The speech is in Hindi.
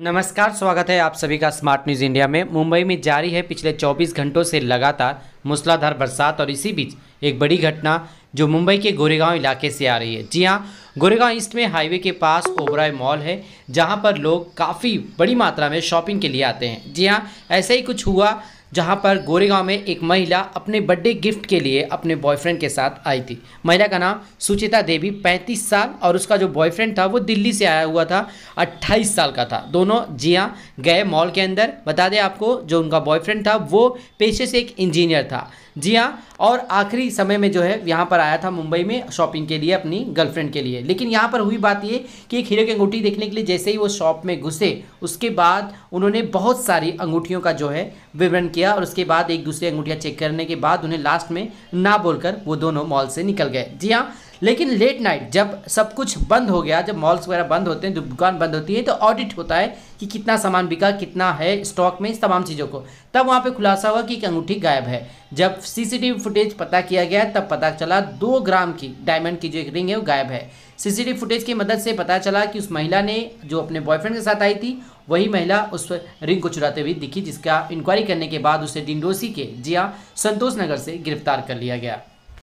नमस्कार स्वागत है आप सभी का स्मार्ट न्यूज़ इंडिया में मुंबई में जारी है पिछले 24 घंटों से लगातार मूसलाधार बरसात और इसी बीच एक बड़ी घटना जो मुंबई के गोरेगांव इलाके से आ रही है जी हाँ गोरेगांव ईस्ट में हाईवे के पास ओबराय मॉल है जहाँ पर लोग काफ़ी बड़ी मात्रा में शॉपिंग के लिए आते हैं जी हाँ ऐसा ही कुछ हुआ जहां पर गोरेगांव में एक महिला अपने बर्थडे गिफ्ट के लिए अपने बॉयफ्रेंड के साथ आई थी महिला का नाम सुचिता देवी 35 साल और उसका जो बॉयफ्रेंड था वो दिल्ली से आया हुआ था 28 साल का था दोनों जी हाँ गए मॉल के अंदर बता दें आपको जो उनका बॉयफ्रेंड था वो पेशे से एक इंजीनियर था जी हाँ और आखिरी समय में जो है यहाँ पर आया था मुंबई में शॉपिंग के लिए अपनी गर्लफ्रेंड के लिए लेकिन यहाँ पर हुई बात ये कि एक हीरे की अंगूठी देखने के लिए जैसे ही वो शॉप में घुसे उसके बाद उन्होंने बहुत सारी अंगूठियों का जो है विवरण किया किया और उसके बाद एक दूसरे अंगूठिया चेक करने के बाद उन्हें लास्ट में ना बोलकर वो दोनों मॉल से निकल गए जी हाँ लेकिन लेट नाइट जब सब कुछ बंद हो गया जब मॉल्स वगैरह बंद होते हैं जब दुकान बंद होती है तो ऑडिट होता है कि कितना सामान बिका कितना है स्टॉक में इस तमाम चीज़ों को तब वहाँ पे खुलासा हुआ कि एक अंगूठी गायब है जब सीसीटीवी फुटेज पता किया गया तब पता चला दो ग्राम की डायमंड की जो एक रिंग है वो गायब है सीसीटीवी फुटेज की मदद से पता चला कि उस महिला ने जो अपने बॉयफ्रेंड के साथ आई थी वही महिला उस रिंग को चुराते हुए दिखी जिसका इंक्वायरी करने के बाद उसे डिंडोसी के जिया संतोष नगर से गिरफ्तार कर लिया गया